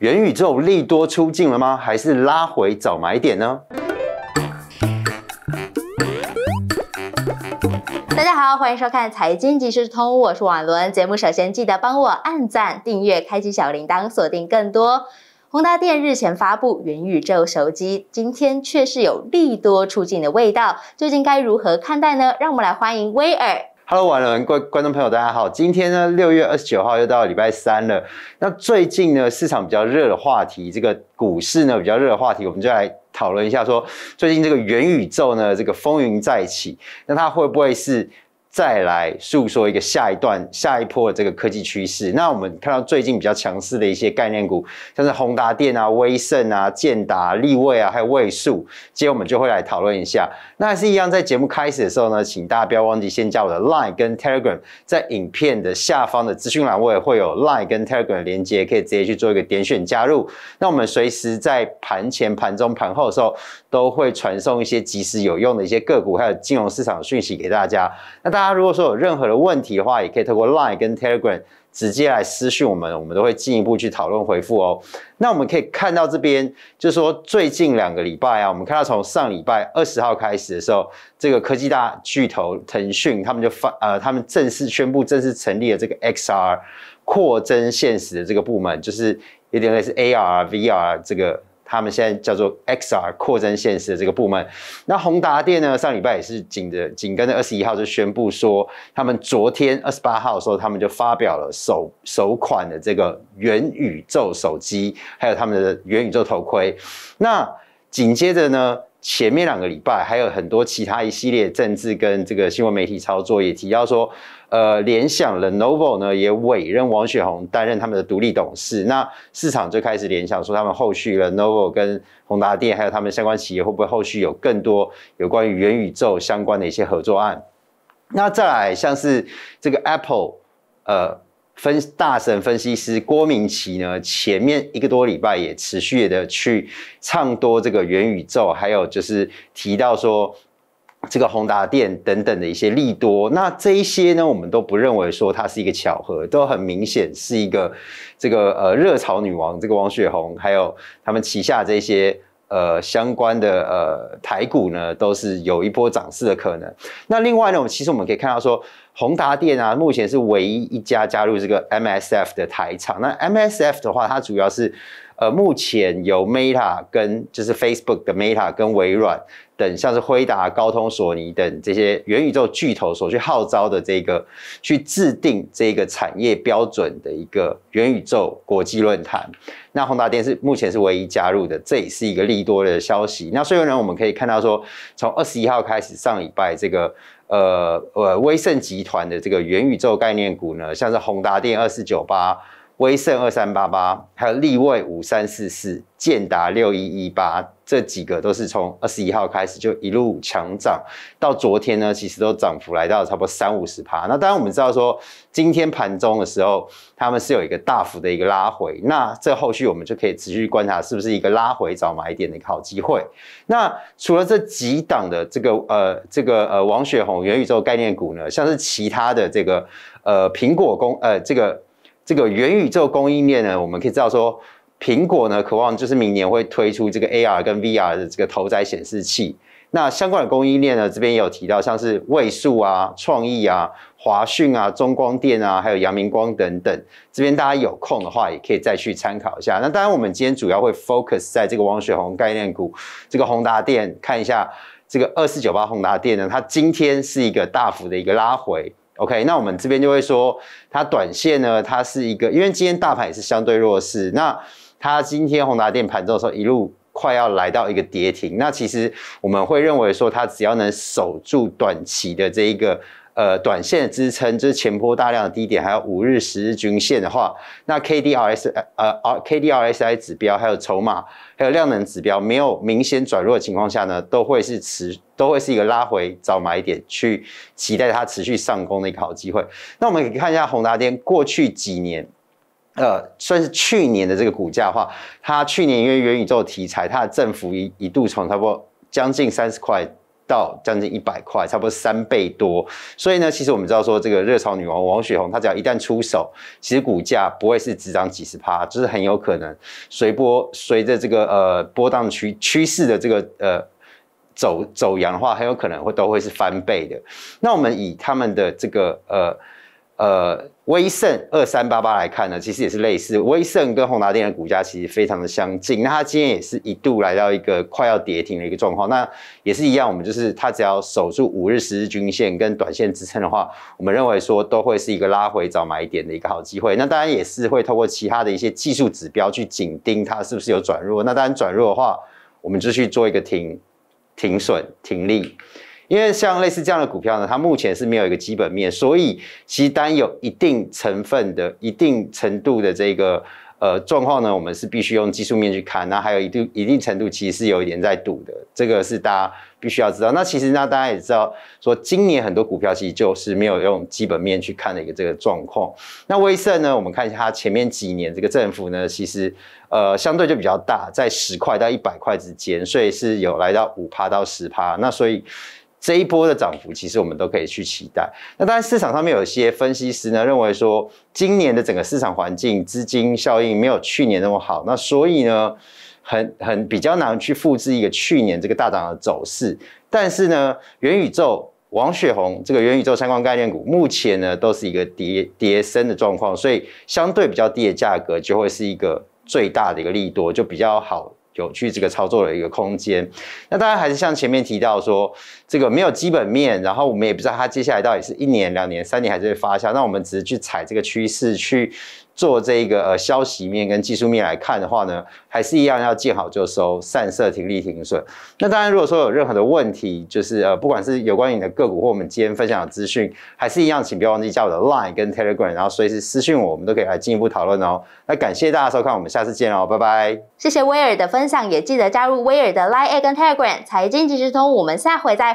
元宇宙利多出境了吗？还是拉回找买点呢？大家好，欢迎收看《财经即时通》，我是婉伦。节目首先记得帮我按赞、订阅、开启小铃铛，锁定更多。宏达电日前发布元宇宙手机，今天却是有利多出境的味道，究竟该如何看待呢？让我们来欢迎威尔。Hello，观众朋友，大家好。今天呢，六月二十九号又到礼拜三了。那最近呢，市场比较热的话题，这个股市呢比较热的话题，我们就来讨论一下，说最近这个元宇宙呢，这个风云再起，那它会不会是？再来诉说一个下一段、下一波的这个科技趋势。那我们看到最近比较强势的一些概念股，像是宏达电啊、威盛啊、建达、立位啊，还有位数，今天我们就会来讨论一下。那还是一样，在节目开始的时候呢，请大家不要忘记先加我的 LINE 跟 Telegram，在影片的下方的资讯栏位会有 LINE 跟 Telegram 连接，可以直接去做一个点选加入。那我们随时在盘前、盘中、盘后的时候。都会传送一些及时有用的一些个股，还有金融市场讯息给大家。那大家如果说有任何的问题的话，也可以透过 LINE 跟 Telegram 直接来私讯我们，我们都会进一步去讨论回复哦。那我们可以看到这边，就是说最近两个礼拜啊，我们看到从上礼拜二十号开始的时候，这个科技大巨头腾讯他们就发呃，他们正式宣布正式成立了这个 XR 扩增现实的这个部门，就是有点类似 AR、VR 这个。他们现在叫做 XR 扩增现实的这个部门。那宏达电呢，上礼拜也是紧着紧跟着二十一号就宣布说，他们昨天二十八号候，他们就发表了首首款的这个元宇宙手机，还有他们的元宇宙头盔。那紧接着呢？前面两个礼拜，还有很多其他一系列政治跟这个新闻媒体操作也提到说，呃，联想 e n o v o 呢也委任王雪红担任他们的独立董事。那市场就开始联想说，他们后续 e n o v o 跟宏达电还有他们相关企业会不会后续有更多有关于元宇宙相关的一些合作案？那再来像是这个 Apple，呃。分大神分析师郭明奇呢，前面一个多礼拜也持续的去唱多这个元宇宙，还有就是提到说这个宏达电等等的一些利多。那这一些呢，我们都不认为说它是一个巧合，都很明显是一个这个呃热潮女王这个王雪红，还有他们旗下这些。呃，相关的呃台股呢，都是有一波涨势的可能。那另外呢，我们其实我们可以看到说，宏达电啊，目前是唯一一家加入这个 MSF 的台厂。那 MSF 的话，它主要是。呃，目前由 Meta 跟就是 Facebook 的 Meta 跟微软等，像是辉达、高通、索尼等这些元宇宙巨头所去号召的这个去制定这个产业标准的一个元宇宙国际论坛，那宏达电是目前是唯一加入的，这也是一个利多的消息。那所以呢，我们可以看到说，从二十一号开始上礼拜这个呃呃威盛集团的这个元宇宙概念股呢，像是宏达电二四九八。威盛二三八八，还有立位五三四四，建达六一一八，这几个都是从二十一号开始就一路强涨，到昨天呢，其实都涨幅来到了差不多三五十趴。那当然我们知道说，今天盘中的时候，他们是有一个大幅的一个拉回。那这后续我们就可以持续观察，是不是一个拉回找买点的一个好机会。那除了这几档的这个呃这个呃王雪红元宇宙概念股呢，像是其他的这个呃苹果公呃这个。这个元宇宙供应链呢，我们可以知道说，苹果呢渴望就是明年会推出这个 AR 跟 VR 的这个头戴显示器，那相关的供应链呢，这边有提到像是位数啊、创意啊、华讯啊、中光电啊，还有阳明光等等，这边大家有空的话也可以再去参考一下。那当然我们今天主要会 focus 在这个王雪红概念股，这个宏达电，看一下这个二四九八宏达电呢，它今天是一个大幅的一个拉回。OK，那我们这边就会说，它短线呢，它是一个，因为今天大盘也是相对弱势，那它今天宏达电盘中时候一路快要来到一个跌停，那其实我们会认为说，它只要能守住短期的这一个。呃，短线的支撑就是前波大量的低点，还有五日、十日均线的话，那 K D R S 呃啊 K D R S I 指标，还有筹码，还有量能指标没有明显转弱的情况下呢，都会是持，都会是一个拉回找买点，去期待它持续上攻的一个好机会。那我们可以看一下宏达电过去几年，呃，算是去年的这个股价的话，它去年因为元宇宙题材，它的振幅一一度从差不多将近三十块。到将近一百块，差不多三倍多。所以呢，其实我们知道说，这个热潮女王王雪红，她只要一旦出手，其实股价不会是只涨几十趴，就是很有可能随波随着这个呃波荡趋趋势的这个呃走走扬的话，很有可能会都会是翻倍的。那我们以他们的这个呃。呃，威盛二三八八来看呢，其实也是类似，威盛跟宏达电的股价其实非常的相近。那它今天也是一度来到一个快要跌停的一个状况，那也是一样，我们就是它只要守住五日、十日均线跟短线支撑的话，我们认为说都会是一个拉回找买点的一个好机会。那当然也是会透过其他的一些技术指标去紧盯它是不是有转弱。那当然转弱的话，我们就去做一个停停损停利。因为像类似这样的股票呢，它目前是没有一个基本面，所以其实单有一定成分的、一定程度的这个呃状况呢，我们是必须用技术面去看。那还有一度、一定程度，其实是有一点在赌的，这个是大家必须要知道。那其实那大家也知道，说今年很多股票其实就是没有用基本面去看的一个这个状况。那威盛呢，我们看一下它前面几年这个政府呢，其实呃相对就比较大，在十块到一百块之间，所以是有来到五趴到十趴。那所以。这一波的涨幅，其实我们都可以去期待。那当然，市场上面有些分析师呢认为说，今年的整个市场环境、资金效应没有去年那么好，那所以呢，很很比较难去复制一个去年这个大涨的走势。但是呢，元宇宙、王雪红这个元宇宙相关概念股，目前呢都是一个跌跌升的状况，所以相对比较低的价格，就会是一个最大的一个利多，就比较好有去这个操作的一个空间。那当然，还是像前面提到说。这个没有基本面，然后我们也不知道它接下来到底是一年、两年、三年还是会发酵。那我们只是去踩这个趋势去做这个呃消息面跟技术面来看的话呢，还是一样要见好就收，散射停利停损。那当然，如果说有任何的问题，就是呃不管是有关于你的个股或我们今天分享的资讯，还是一样，请不要忘记加我的 LINE 跟 Telegram，然后随时私信我，我们都可以来进一步讨论哦。那感谢大家收看，我们下次见哦，拜拜。谢谢威尔的分享，也记得加入威尔的 LINE 跟 Telegram 财经即时通，我们下回再。